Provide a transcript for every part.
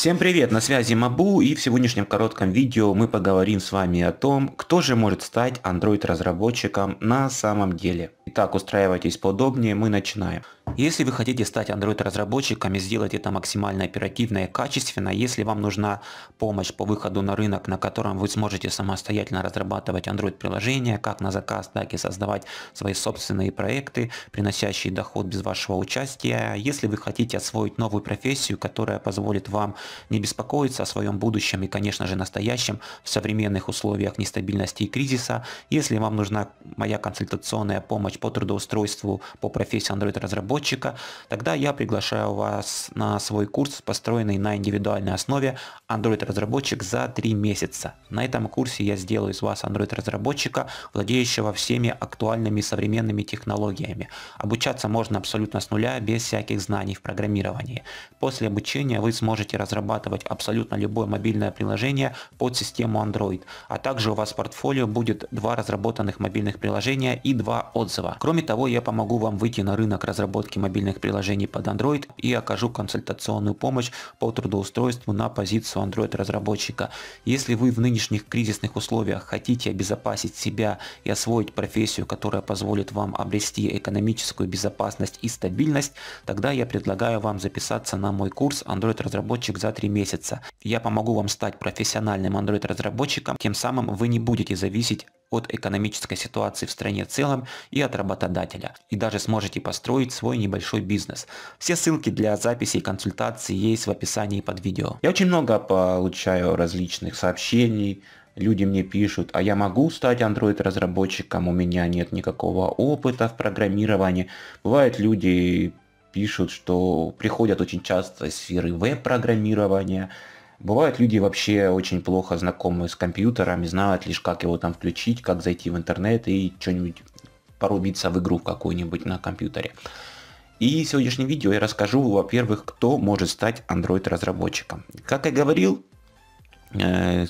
Всем привет, на связи Мабу и в сегодняшнем коротком видео мы поговорим с вами о том, кто же может стать Android разработчиком на самом деле. Итак, устраивайтесь поудобнее, мы начинаем. Если вы хотите стать Android разработчиком и сделать это максимально оперативно и качественно, если вам нужна помощь по выходу на рынок, на котором вы сможете самостоятельно разрабатывать Android приложения, как на заказ, так и создавать свои собственные проекты, приносящие доход без вашего участия, если вы хотите освоить новую профессию, которая позволит вам не беспокоиться о своем будущем и, конечно же, настоящем в современных условиях нестабильности и кризиса. Если вам нужна моя консультационная помощь по трудоустройству по профессии Android-разработчика, тогда я приглашаю вас на свой курс, построенный на индивидуальной основе Android-разработчик за 3 месяца. На этом курсе я сделаю из вас Android-разработчика, владеющего всеми актуальными современными технологиями. Обучаться можно абсолютно с нуля, без всяких знаний в программировании. После обучения вы сможете разработать разрабатывать абсолютно любое мобильное приложение под систему Android. А также у вас в портфолио будет два разработанных мобильных приложения и два отзыва. Кроме того, я помогу вам выйти на рынок разработки мобильных приложений под Android и окажу консультационную помощь по трудоустройству на позицию Android разработчика. Если вы в нынешних кризисных условиях хотите обезопасить себя и освоить профессию, которая позволит вам обрести экономическую безопасность и стабильность, тогда я предлагаю вам записаться на мой курс Android разработчик за 3 месяца. Я помогу вам стать профессиональным Android-разработчиком, тем самым вы не будете зависеть от экономической ситуации в стране в целом и от работодателя. И даже сможете построить свой небольшой бизнес. Все ссылки для записи и консультации есть в описании под видео. Я очень много получаю различных сообщений, люди мне пишут, а я могу стать Android-разработчиком, у меня нет никакого опыта в программировании. Бывают люди пишут, что приходят очень часто сферы веб-программирования. Бывают люди вообще очень плохо знакомы с компьютерами, знают лишь, как его там включить, как зайти в интернет и что-нибудь порубиться в игру какую-нибудь на компьютере. И в сегодняшнем видео я расскажу, во-первых, кто может стать Android-разработчиком. Как я говорил, Э,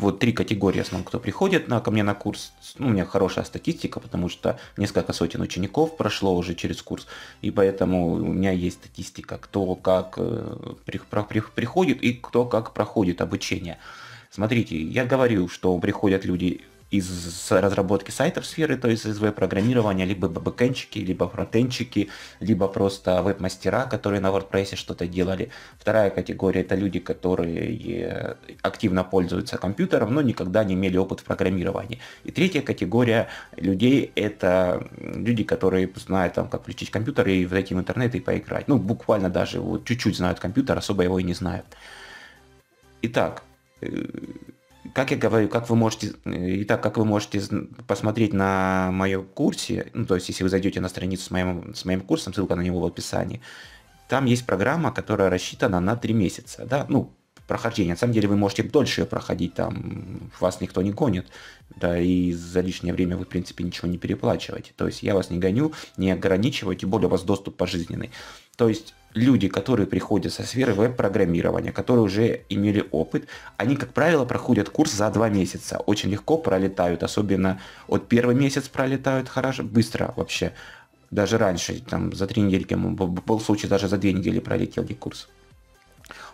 вот три категории основном, кто приходит на, ко мне на курс. Ну, у меня хорошая статистика, потому что несколько сотен учеников прошло уже через курс, и поэтому у меня есть статистика, кто как э, при, при, приходит и кто как проходит обучение. Смотрите, я говорю, что приходят люди из разработки сайтов сферы, то есть из веб-программирования, либо бэкэнщики, либо фронтенщики, либо просто веб-мастера, которые на WordPress что-то делали. Вторая категория это люди, которые э, активно пользуются компьютером, но никогда не имели опыт в программировании. И третья категория людей это люди, которые знают, там, как включить компьютер и зайти в интернет и поиграть. Ну, буквально даже вот чуть-чуть знают компьютер, особо его и не знают. Итак, э, как я говорю, как вы можете, э, итак, как вы можете посмотреть на моем курсе, ну, то есть, если вы зайдете на страницу с моим, с моим курсом, ссылка на него в описании, там есть программа, которая рассчитана на 3 месяца, да, ну, прохождение. На самом деле вы можете дольше ее проходить, там вас никто не гонит, да, и за лишнее время вы, в принципе, ничего не переплачиваете. То есть я вас не гоню, не ограничиваю, тем более у вас доступ пожизненный. То есть люди, которые приходят со сферы веб-программирования, которые уже имели опыт, они, как правило, проходят курс за два месяца. Очень легко пролетают, особенно вот первый месяц пролетают хорошо, быстро вообще. Даже раньше, там, за три недели был случай, даже за две недели пролетел курс.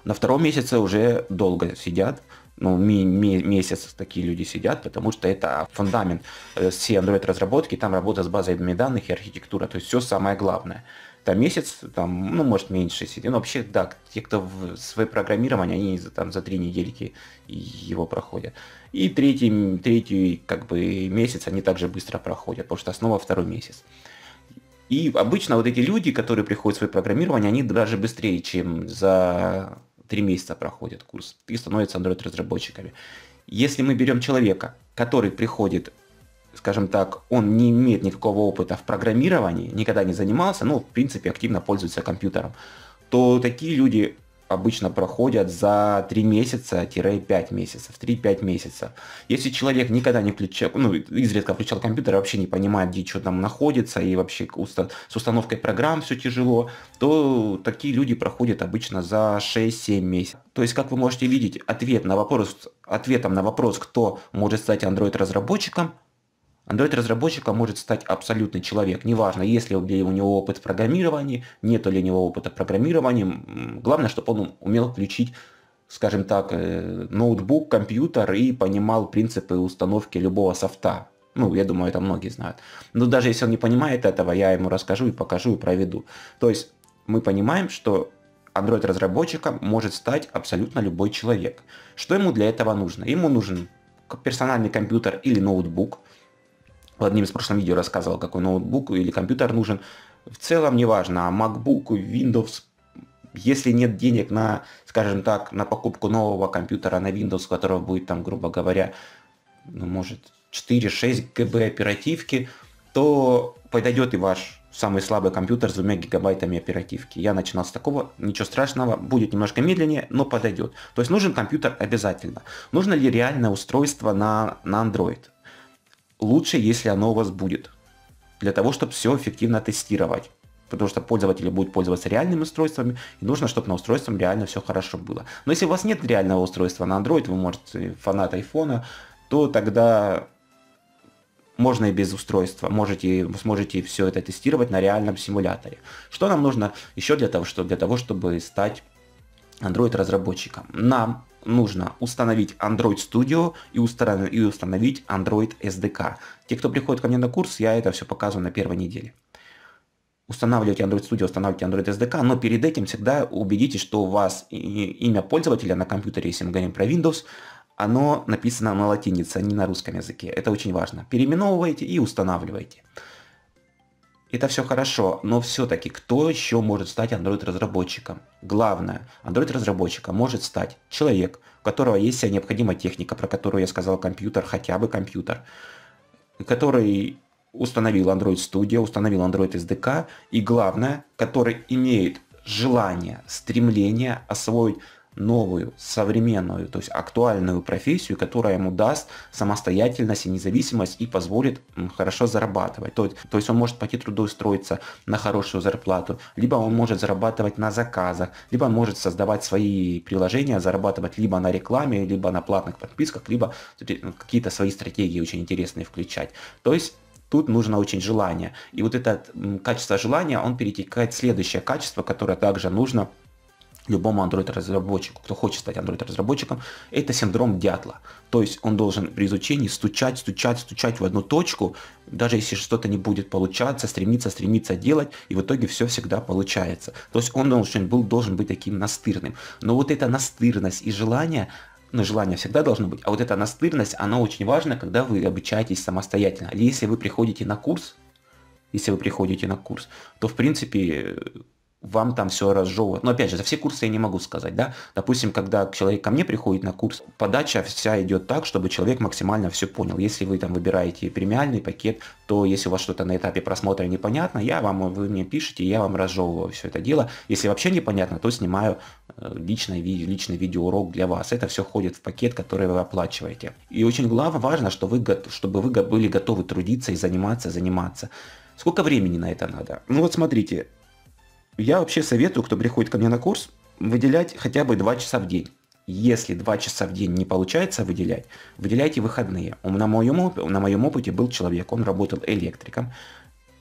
На втором месяце уже долго сидят, ну, месяц такие люди сидят, потому что это фундамент э, всей Android-разработки, там работа с базами данных и архитектура, то есть все самое главное там месяц, там, ну, может, меньше сидит. Но ну, вообще, да, те, кто в свои программирование, они за, там, за три недельки его проходят. И третий, третий, как бы, месяц они также быстро проходят, потому что основа второй месяц. И обычно вот эти люди, которые приходят в свое программирование, они даже быстрее, чем за три месяца проходят курс и становятся Android-разработчиками. Если мы берем человека, который приходит скажем так, он не имеет никакого опыта в программировании, никогда не занимался, ну, в принципе, активно пользуется компьютером, то такие люди обычно проходят за 3 месяца-5 месяцев, 3-5 месяцев. Если человек никогда не включал, ну, изредка включал компьютер, вообще не понимает, где что там находится, и вообще с установкой программ все тяжело, то такие люди проходят обычно за 6-7 месяцев. То есть, как вы можете видеть, ответ на вопрос, ответом на вопрос, кто может стать Android-разработчиком, Android-разработчиком может стать абсолютный человек, неважно, есть ли у него опыт в программировании, нет ли у него опыта в программировании, главное, чтобы он умел включить скажем так, э, ноутбук, компьютер и понимал принципы установки любого софта. Ну, я думаю, это многие знают. Но даже если он не понимает этого, я ему расскажу и покажу и проведу. То есть мы понимаем, что Android-разработчиком может стать абсолютно любой человек. Что ему для этого нужно? Ему нужен персональный компьютер или ноутбук – в одним из прошлых видео рассказывал, какой ноутбук или компьютер нужен. В целом неважно, а MacBook, Windows, если нет денег на, скажем так, на покупку нового компьютера, на Windows, у которого будет там, грубо говоря, ну, может, 4-6 ГБ оперативки, то подойдет и ваш самый слабый компьютер с двумя гигабайтами оперативки. Я начинал с такого, ничего страшного, будет немножко медленнее, но подойдет. То есть нужен компьютер обязательно. Нужно ли реальное устройство на, на Android? лучше, если оно у вас будет, для того, чтобы все эффективно тестировать. Потому что пользователи будут пользоваться реальными устройствами, и нужно, чтобы на устройстве реально все хорошо было. Но если у вас нет реального устройства на Android, вы можете фанат iPhone, то тогда можно и без устройства, можете, сможете все это тестировать на реальном симуляторе. Что нам нужно еще для того, что, для того чтобы стать Android разработчиком? Нам нужно установить Android Studio и, установить Android SDK. Те, кто приходит ко мне на курс, я это все показываю на первой неделе. Устанавливайте Android Studio, устанавливайте Android SDK, но перед этим всегда убедитесь, что у вас имя пользователя на компьютере, если мы говорим про Windows, оно написано на латинице, а не на русском языке. Это очень важно. Переименовывайте и устанавливайте. Это все хорошо, но все-таки кто еще может стать Android-разработчиком? Главное, Android-разработчиком может стать человек, у которого есть вся необходимая техника, про которую я сказал, компьютер, хотя бы компьютер, который установил Android Studio, установил Android SDK, и главное, который имеет желание, стремление освоить новую, современную, то есть актуальную профессию, которая ему даст самостоятельность и независимость и позволит хорошо зарабатывать. То, то есть он может пойти трудоустроиться на хорошую зарплату, либо он может зарабатывать на заказах, либо он может создавать свои приложения, зарабатывать либо на рекламе, либо на платных подписках, либо какие-то свои стратегии очень интересные включать. То есть Тут нужно очень желание. И вот это качество желания, он перетекает в следующее качество, которое также нужно любому Android-разработчику, кто хочет стать Android-разработчиком, это синдром дятла. То есть он должен при изучении стучать, стучать, стучать в одну точку, даже если что-то не будет получаться, стремиться, стремиться делать, и в итоге все всегда получается. То есть он должен, был, должен быть таким настырным. Но вот эта настырность и желание, ну, желание всегда должно быть, а вот эта настырность, она очень важна, когда вы обучаетесь самостоятельно. Если вы приходите на курс, если вы приходите на курс, то, в принципе, вам там все разжевывают. Но опять же, за все курсы я не могу сказать, да. Допустим, когда человек ко мне приходит на курс, подача вся идет так, чтобы человек максимально все понял. Если вы там выбираете премиальный пакет, то если у вас что-то на этапе просмотра непонятно, я вам, вы мне пишете, я вам разжевываю все это дело. Если вообще непонятно, то снимаю э, личный, личный видеоурок для вас. Это все входит в пакет, который вы оплачиваете. И очень главное, важно, что вы, чтобы вы были готовы трудиться и заниматься, заниматься. Сколько времени на это надо? Ну вот смотрите, я вообще советую, кто приходит ко мне на курс, выделять хотя бы 2 часа в день. Если 2 часа в день не получается выделять, выделяйте выходные. На моем, на моем опыте был человек, он работал электриком,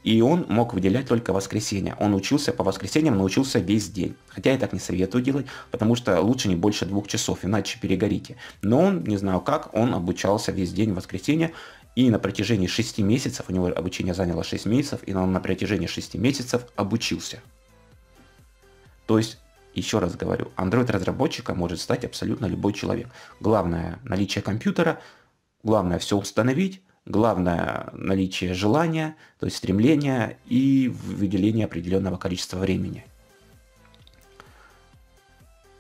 и он мог выделять только воскресенье. Он учился по воскресеньям, научился весь день. Хотя я так не советую делать, потому что лучше не больше двух часов, иначе перегорите. Но он, не знаю как, он обучался весь день в воскресенье, и на протяжении 6 месяцев, у него обучение заняло 6 месяцев, и он на протяжении 6 месяцев обучился. То есть, еще раз говорю, Android-разработчика может стать абсолютно любой человек. Главное наличие компьютера, главное все установить, главное наличие желания, то есть стремления и выделение определенного количества времени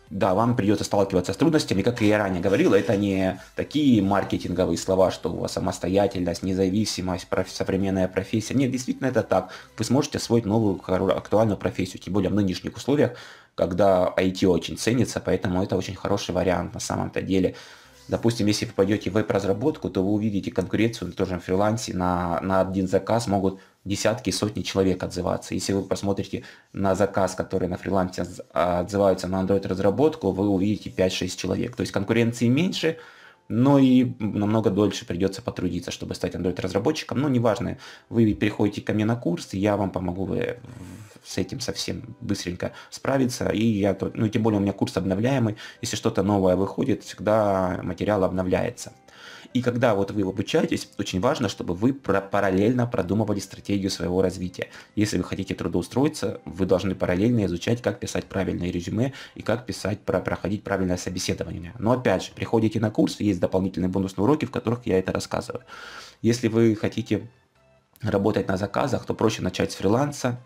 да, вам придется сталкиваться с трудностями, как я ранее говорил, это не такие маркетинговые слова, что у вас самостоятельность, независимость, проф... современная профессия. Нет, действительно это так. Вы сможете освоить новую актуальную профессию, тем более в нынешних условиях, когда IT очень ценится, поэтому это очень хороший вариант на самом-то деле. Допустим, если попадете в веб-разработку, то вы увидите конкуренцию в том же фрилансе на, на один заказ могут десятки, сотни человек отзываться. Если вы посмотрите на заказ, который на фрилансе а, отзываются на Android-разработку, вы увидите 5-6 человек. То есть конкуренции меньше, но и намного дольше придется потрудиться, чтобы стать Android-разработчиком. Но неважно, вы приходите ко мне на курс, я вам помогу с этим совсем быстренько справиться. И я, ну и тем более у меня курс обновляемый, если что-то новое выходит, всегда материал обновляется. И когда вот вы обучаетесь, очень важно, чтобы вы параллельно продумывали стратегию своего развития. Если вы хотите трудоустроиться, вы должны параллельно изучать, как писать правильное резюме и как писать, про проходить правильное собеседование. Но опять же, приходите на курс, есть дополнительные бонусные уроки, в которых я это рассказываю. Если вы хотите работать на заказах, то проще начать с фриланса,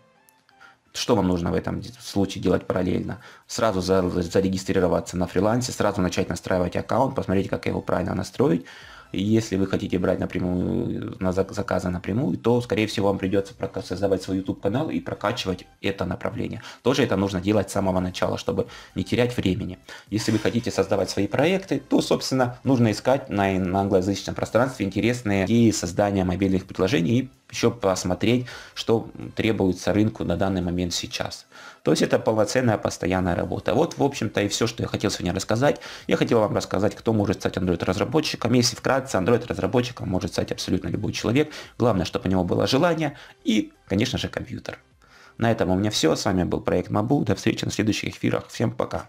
что вам нужно в этом случае делать параллельно? Сразу зарегистрироваться на фрилансе, сразу начать настраивать аккаунт, посмотреть, как его правильно настроить. И если вы хотите брать напрямую, на заказы напрямую, то, скорее всего, вам придется создавать свой YouTube-канал и прокачивать это направление. Тоже это нужно делать с самого начала, чтобы не терять времени. Если вы хотите создавать свои проекты, то, собственно, нужно искать на, на англоязычном пространстве интересные идеи создания мобильных предложений. и еще посмотреть, что требуется рынку на данный момент сейчас. То есть это полноценная постоянная работа. Вот, в общем-то, и все, что я хотел сегодня рассказать. Я хотел вам рассказать, кто может стать Android-разработчиком. Если вкратце, Android-разработчиком может стать абсолютно любой человек. Главное, чтобы у него было желание и, конечно же, компьютер. На этом у меня все. С вами был проект Мабу. До встречи на следующих эфирах. Всем пока.